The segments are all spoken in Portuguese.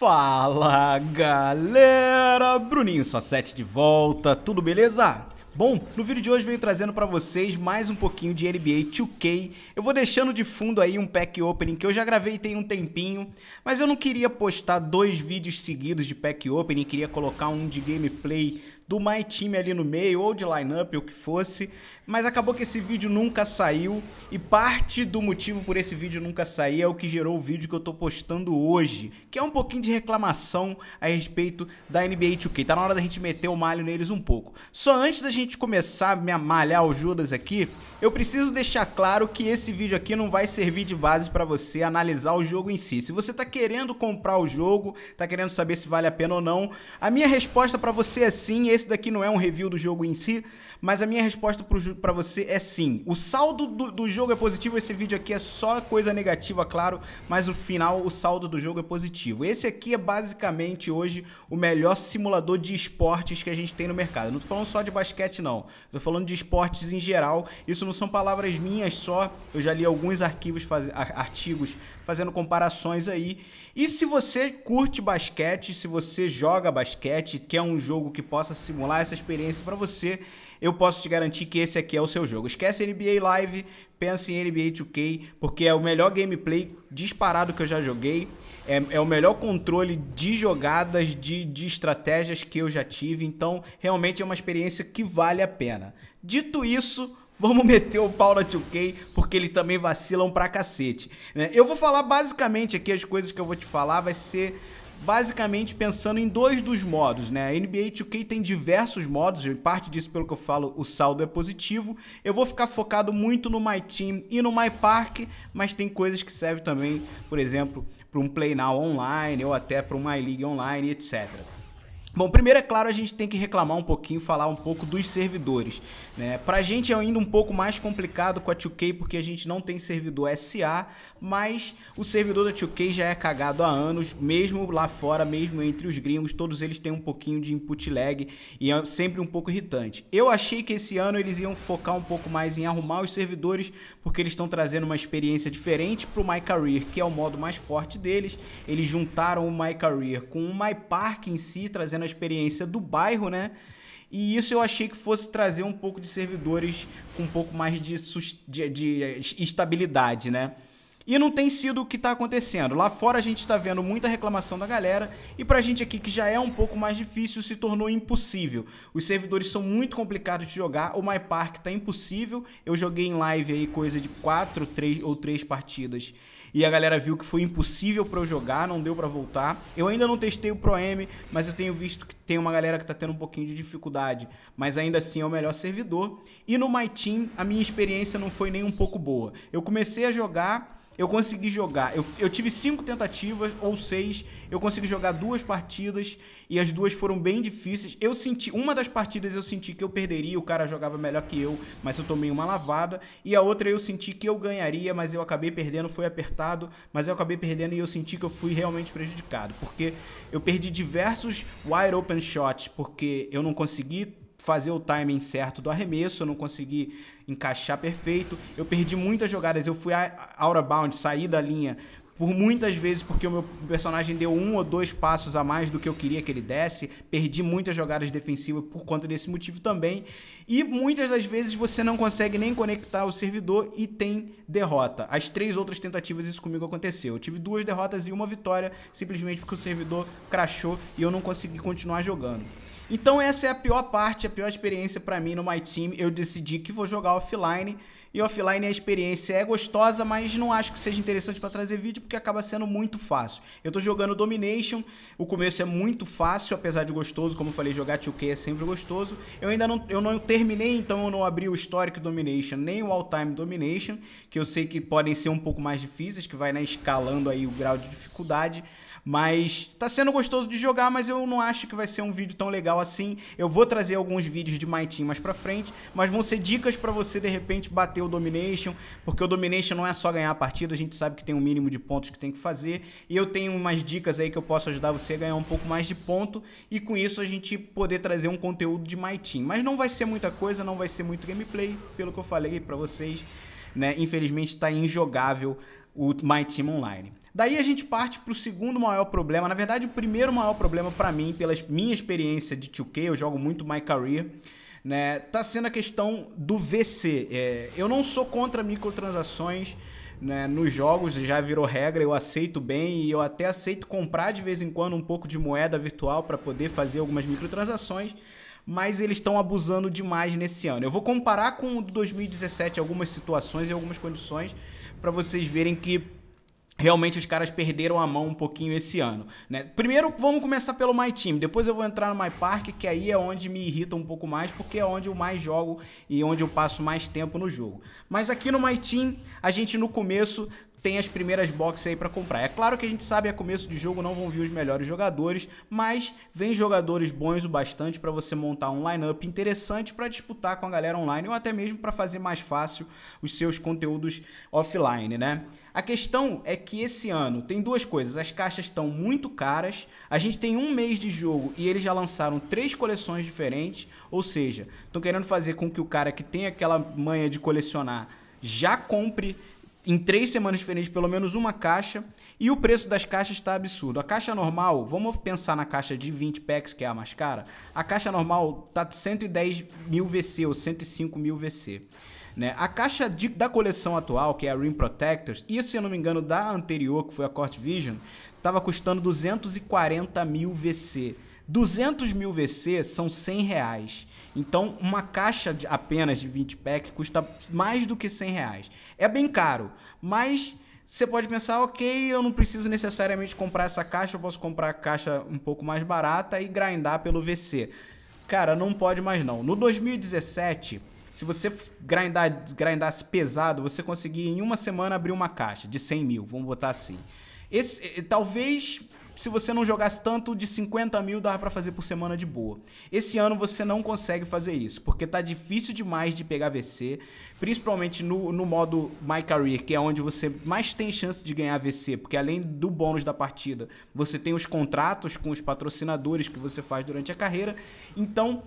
Fala galera, Bruninho só 7 de volta, tudo beleza? Bom, no vídeo de hoje venho trazendo para vocês mais um pouquinho de NBA 2K. Eu vou deixando de fundo aí um pack opening que eu já gravei tem um tempinho, mas eu não queria postar dois vídeos seguidos de pack opening, queria colocar um de gameplay do My team ali no meio, ou de lineup, o que fosse. Mas acabou que esse vídeo nunca saiu, e parte do motivo por esse vídeo nunca sair é o que gerou o vídeo que eu tô postando hoje, que é um pouquinho de reclamação a respeito da NBA 2K. Tá na hora da gente meter o malho neles um pouco. Só antes da gente começar a me malhar o Judas aqui, eu preciso deixar claro que esse vídeo aqui não vai servir de base para você analisar o jogo em si. Se você tá querendo comprar o jogo, tá querendo saber se vale a pena ou não, a minha resposta para você é sim, esse daqui não é um review do jogo em si, mas a minha resposta para você é sim. O saldo do, do, jogo é positivo, esse vídeo aqui é só coisa negativa, claro, mas o final, o saldo do jogo é positivo. Esse aqui é basicamente hoje o melhor simulador de esportes que a gente tem no mercado. não tô falando só de basquete, não. Tô falando de esportes em geral. Isso não são palavras minhas só. Eu já li alguns arquivos, faz... artigos fazendo comparações aí. E se você curte basquete, se você joga basquete, quer um jogo que possa ser simular essa experiência para você, eu posso te garantir que esse aqui é o seu jogo. Esquece NBA Live, pensa em NBA 2K, porque é o melhor gameplay disparado que eu já joguei. É, é, o melhor controle de jogadas, de, de estratégias que eu já tive. Então, realmente é uma experiência que vale a pena. Dito isso, vamos meter o pau na 2K, porque ele também vacilam pra cacete. Né? Eu vou falar basicamente aqui as coisas que eu vou te falar, vai ser basicamente pensando em dois dos modos, né? A NBA 2K tem diversos modos, parte disso, pelo que eu falo, o saldo é positivo. Eu vou ficar focado muito no My Team e no My Park, mas tem coisas que servem também, por exemplo, para um Play Now online ou até para um My League online, etc. Bom, primeiro, é claro, a gente tem que reclamar um pouquinho, falar um pouco dos servidores. Né? Pra gente é ainda um pouco mais complicado com a 2K, porque a gente não tem servidor SA, mas o servidor da 2K já é cagado há anos, mesmo lá fora, mesmo entre os gringos, todos eles têm um pouquinho de input lag e é sempre um pouco irritante. Eu achei que esse ano eles iam focar um pouco mais em arrumar os servidores, porque eles estão trazendo uma experiência diferente pro My Career, que é o modo mais forte deles. Eles juntaram o My Career com o My Park em si, trazendo trazendo a experiência do bairro, né? E isso eu achei que fosse trazer um pouco de servidores com um pouco mais de, de, de estabilidade, né? E não tem sido o que está acontecendo. Lá fora a gente está vendo muita reclamação da galera e para a gente aqui que já é um pouco mais difícil se tornou impossível. Os servidores são muito complicados de jogar, o MyPark está impossível. Eu joguei em live aí coisa de 4 3, ou 3 partidas e a galera viu que foi impossível para eu jogar, não deu para voltar. Eu ainda não testei o Pro M, mas eu tenho visto que tem uma galera que está tendo um pouquinho de dificuldade, mas ainda assim é o melhor servidor. E no MyTeam a minha experiência não foi nem um pouco boa. Eu comecei a jogar eu consegui jogar. Eu, eu tive cinco tentativas ou seis. Eu consegui jogar duas partidas e as duas foram bem difíceis. Eu senti. Uma das partidas eu senti que eu perderia, o cara jogava melhor que eu, mas eu tomei uma lavada. E a outra eu senti que eu ganharia, mas eu acabei perdendo, foi apertado, mas eu acabei perdendo e eu senti que eu fui realmente prejudicado. Porque eu perdi diversos wide open shots, porque eu não consegui fazer o timing certo do arremesso, eu não consegui encaixar perfeito. Eu perdi muitas jogadas, eu fui out of bound, saí da linha por muitas vezes porque o meu personagem deu um ou dois passos a mais do que eu queria que ele desse, perdi muitas jogadas defensivas por conta desse motivo também, e muitas das vezes você não consegue nem conectar o servidor e tem derrota. As três outras tentativas isso comigo aconteceu. Eu tive duas derrotas e uma vitória simplesmente porque o servidor crashou e eu não consegui continuar jogando. Então essa é a pior parte, a pior experiência para mim no My Team. Eu decidi que vou jogar offline. E offline a experiência é gostosa, mas não acho que seja interessante para trazer vídeo porque acaba sendo muito fácil. Eu tô jogando Domination, o começo é muito fácil, apesar de gostoso, como eu falei, jogar 2K é sempre gostoso. Eu ainda não, eu não terminei, então eu não abri o Historic Domination nem o All Time Domination, que eu sei que podem ser um pouco mais difíceis, que vai né, escalando aí o grau de dificuldade. Mas tá sendo gostoso de jogar, mas eu não acho que vai ser um vídeo tão legal assim. Eu vou trazer alguns vídeos de My Team mais pra frente, mas vão ser dicas pra você de repente bater o Domination, porque o Domination não é só ganhar a partida, a gente sabe que tem um mínimo de pontos que tem que fazer. E eu tenho umas dicas aí que eu posso ajudar você a ganhar um pouco mais de ponto e com isso a gente poder trazer um conteúdo de My Team. Mas não vai ser muita coisa, não vai ser muito gameplay, pelo que eu falei pra vocês. Né? Infelizmente está injogável o My Team Online. Daí a gente parte para o segundo maior problema. Na verdade, o primeiro maior problema para mim, pela minha experiência de 2K, eu jogo muito My Career, né? Tá sendo a questão do VC. É, eu não sou contra microtransações né, nos jogos, já virou regra, eu aceito bem e eu até aceito comprar de vez em quando um pouco de moeda virtual para poder fazer algumas microtransações mas eles estão abusando demais nesse ano. Eu vou comparar com o 2017 algumas situações e algumas condições para vocês verem que realmente os caras perderam a mão um pouquinho esse ano. Né? Primeiro vamos começar pelo My Team, depois eu vou entrar no My Park, que aí é onde me irrita um pouco mais, porque é onde eu mais jogo e onde eu passo mais tempo no jogo. Mas aqui no My Team, a gente no começo tem as primeiras boxes aí para comprar. É claro que a gente sabe a é começo de jogo não vão vir os melhores jogadores, mas vem jogadores bons o bastante para você montar um lineup interessante para disputar com a galera online ou até mesmo para fazer mais fácil os seus conteúdos offline, né? A questão é que esse ano tem duas coisas: as caixas estão muito caras, a gente tem um mês de jogo e eles já lançaram três coleções diferentes, ou seja, estão querendo fazer com que o cara que tem aquela manha de colecionar já compre em três semanas diferentes pelo menos uma caixa e o preço das caixas está absurdo. A caixa normal, vamos pensar na caixa de 20 packs, que é a mais cara, a caixa normal tá 110 mil VC ou 105 mil VC. Né? A caixa de, da coleção atual, que é a Ring Protectors, e se eu não me engano da anterior, que foi a Court Vision, estava custando 240 mil VC. 200 mil VC são 100 reais. Então, uma caixa de apenas de 20 pack custa mais do que 100 reais. É bem caro, mas você pode pensar, ok, eu não preciso necessariamente comprar essa caixa, eu posso comprar a caixa um pouco mais barata e grindar pelo VC. Cara, não pode mais não. No 2017, se você grindar, grindasse pesado, você conseguia em uma semana abrir uma caixa de 100 mil, vamos botar assim. Esse, eh, talvez se você não jogasse tanto de 50 mil, dava para fazer por semana de boa. Esse ano você não consegue fazer isso, porque tá difícil demais de pegar VC, principalmente no, no modo My Career, que é onde você mais tem chance de ganhar VC, porque além do bônus da partida, você tem os contratos com os patrocinadores que você faz durante a carreira. Então,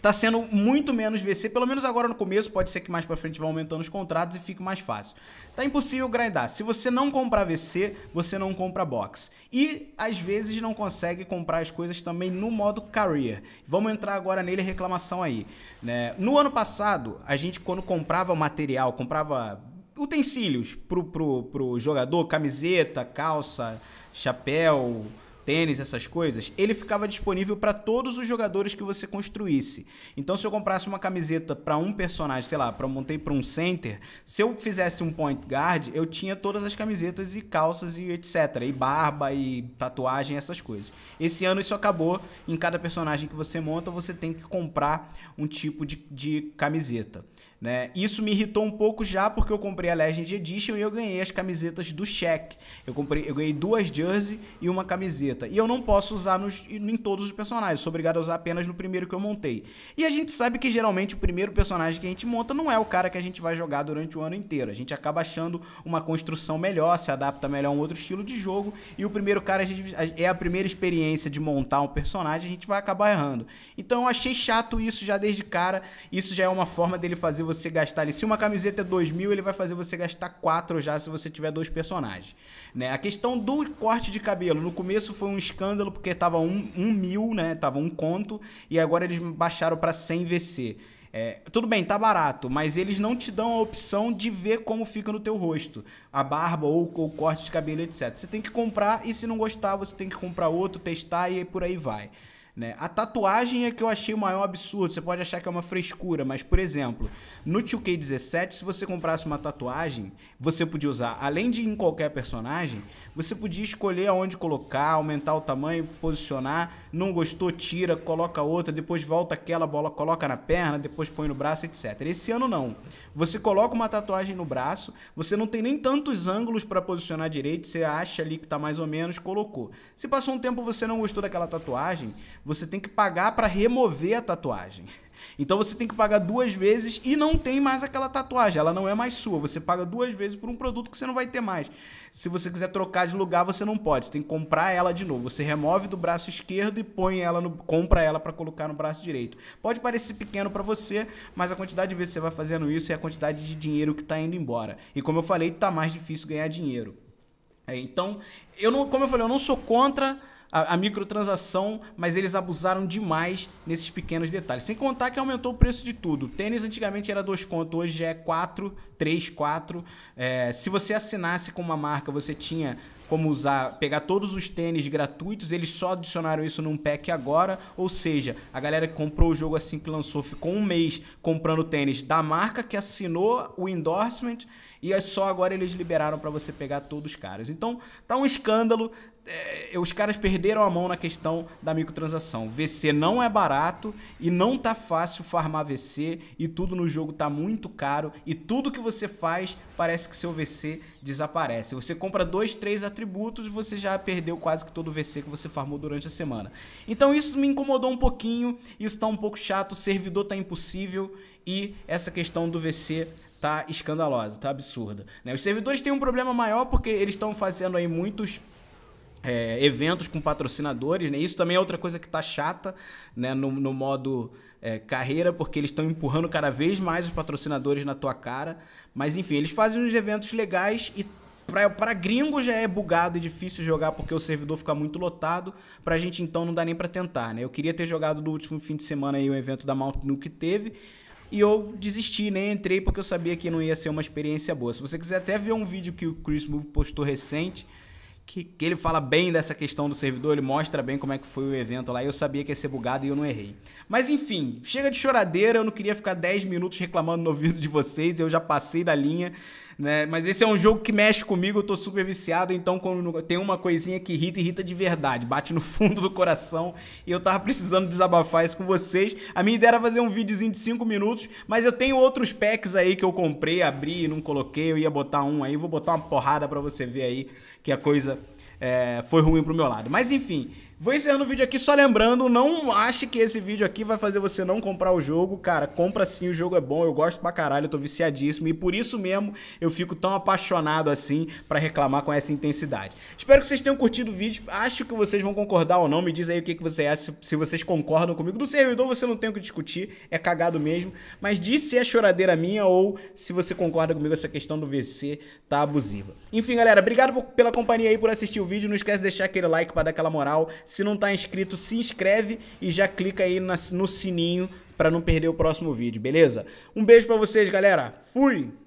tá sendo muito menos VC, pelo menos agora no começo, pode ser que mais para frente vão aumentando os contratos e fique mais fácil. Tá impossível grindar. Se você não comprar VC, você não compra box. E às vezes não consegue comprar as coisas também no modo career. Vamos entrar agora nele reclamação aí, né? No ano passado, a gente quando comprava material, comprava utensílios pro, pro, pro jogador, camiseta, calça, chapéu, tênis, essas coisas, ele ficava disponível para todos os jogadores que você construísse. Então, se eu comprasse uma camiseta para um personagem, sei lá, para montei para um center, se eu fizesse um point guard, eu tinha todas as camisetas e calças e etc, e barba e tatuagem, essas coisas. Esse ano isso acabou. Em cada personagem que você monta, você tem que comprar um tipo de, de camiseta. Né? Isso me irritou um pouco já porque eu comprei a Legend Edition e eu ganhei as camisetas do Check. Eu comprei, eu ganhei duas jerseys e uma camiseta. E eu não posso usar nos, em todos os personagens, sou obrigado a usar apenas no primeiro que eu montei. E a gente sabe que geralmente o primeiro personagem que a gente monta não é o cara que a gente vai jogar durante o ano inteiro. A gente acaba achando uma construção melhor, se adapta melhor a um outro estilo de jogo e o primeiro cara a gente, a, é a primeira experiência de montar um personagem, a gente vai acabar errando. Então eu achei chato isso já desde cara. Isso já é uma forma dele fazer você gastar ali. Se uma camiseta é 2 mil, ele vai fazer você gastar 4 já se você tiver dois personagens. Né? A questão do corte de cabelo. No começo foi um escândalo porque tava 1 um, um mil, né? Tava um conto. E agora eles baixaram para 100 VC. É, tudo bem, tá barato, mas eles não te dão a opção de ver como fica no teu rosto, a barba ou, ou o corte de cabelo, etc. Você tem que comprar e se não gostar, você tem que comprar outro, testar e por aí vai. Né? A tatuagem é que eu achei o maior absurdo. Você pode achar que é uma frescura, mas, por exemplo, no 2K17, se você comprasse uma tatuagem, você podia usar, além de em qualquer personagem, você podia escolher aonde colocar, aumentar o tamanho, posicionar. Não gostou, tira, coloca outra, depois volta aquela bola, coloca na perna, depois põe no braço, etc. Esse ano não. Você coloca uma tatuagem no braço, você não tem nem tantos ângulos para posicionar direito, você acha ali que está mais ou menos, colocou. Se passou um tempo você não gostou daquela tatuagem, você tem que pagar para remover a tatuagem. Então você tem que pagar duas vezes e não tem mais aquela tatuagem, ela não é mais sua. Você paga duas vezes por um produto que você não vai ter mais. Se você quiser trocar de lugar, você não pode, você tem que comprar ela de novo. Você remove do braço esquerdo e põe ela no, compra ela para colocar no braço direito. Pode parecer pequeno para você, mas a quantidade de vezes que você vai fazendo isso é a quantidade de dinheiro que está indo embora. E como eu falei, está mais difícil ganhar dinheiro. É, então, eu não, como eu falei, eu não sou contra a, a microtransação, mas eles abusaram demais nesses pequenos detalhes. Sem contar que aumentou o preço de tudo. O tênis antigamente era 2 conto, hoje é 4, 3, 4. se você assinasse com uma marca, você tinha como usar, pegar todos os tênis gratuitos, eles só adicionaram isso num pack agora, ou seja, a galera que comprou o jogo assim que lançou ficou um mês comprando tênis da marca que assinou o endorsement e é só agora eles liberaram para você pegar todos os caras. Então, tá um escândalo. É, os caras perderam a mão na questão da microtransação. VC não é barato e não tá fácil farmar VC e tudo no jogo tá muito caro e tudo que você faz parece que seu VC desaparece. Você compra dois, três atributos e você já perdeu quase que todo o VC que você farmou durante a semana. Então isso me incomodou um pouquinho, isso tá um pouco chato, o servidor tá impossível e essa questão do VC tá escandalosa, tá absurda. Né? Os servidores têm um problema maior porque eles estão fazendo aí muitos é, eventos com patrocinadores, né? Isso também é outra coisa que tá chata, né? No, no modo é, carreira, porque eles estão empurrando cada vez mais os patrocinadores na tua cara. Mas enfim, eles fazem uns eventos legais e para gringo já é bugado e difícil jogar porque o servidor fica muito lotado. Pra gente então não dá nem para tentar, né? Eu queria ter jogado no último fim de semana aí o evento da Mount Nuke que teve e eu desisti, nem entrei porque eu sabia que não ia ser uma experiência boa. Se você quiser até ver um vídeo que o Chris Move postou recente, que, que ele fala bem dessa questão do servidor, ele mostra bem como é que foi o evento lá, e eu sabia que ia ser bugado e eu não errei. Mas enfim, chega de choradeira, eu não queria ficar 10 minutos reclamando no ouvido de vocês, eu já passei da linha né? Mas esse é um jogo que mexe comigo, eu tô super viciado, então quando tem uma coisinha que irrita, irrita de verdade, bate no fundo do coração, e eu tava precisando desabafar isso com vocês. A minha ideia era fazer um videozinho de 5 minutos, mas eu tenho outros packs aí que eu comprei, abri, não coloquei, eu ia botar um aí, vou botar uma porrada para você ver aí que a coisa é, foi ruim pro meu lado. Mas enfim, Vou encerrando o vídeo aqui só lembrando, não ache que esse vídeo aqui vai fazer você não comprar o jogo. Cara, compra sim, o jogo é bom, eu gosto pra caralho, eu tô viciadíssimo e por isso mesmo eu fico tão apaixonado assim pra reclamar com essa intensidade. Espero que vocês tenham curtido o vídeo, acho que vocês vão concordar ou não, me diz aí o que, que você acha, se vocês concordam comigo. Do servidor você não tem o que discutir, é cagado mesmo, mas diz se é choradeira minha ou se você concorda comigo essa questão do VC tá abusiva. Enfim, galera, obrigado pela companhia aí, por assistir o vídeo, não esquece de deixar aquele like pra dar aquela moral, se não está inscrito, se inscreve e já clica aí no sininho para não perder o próximo vídeo, beleza? Um beijo para vocês, galera. Fui!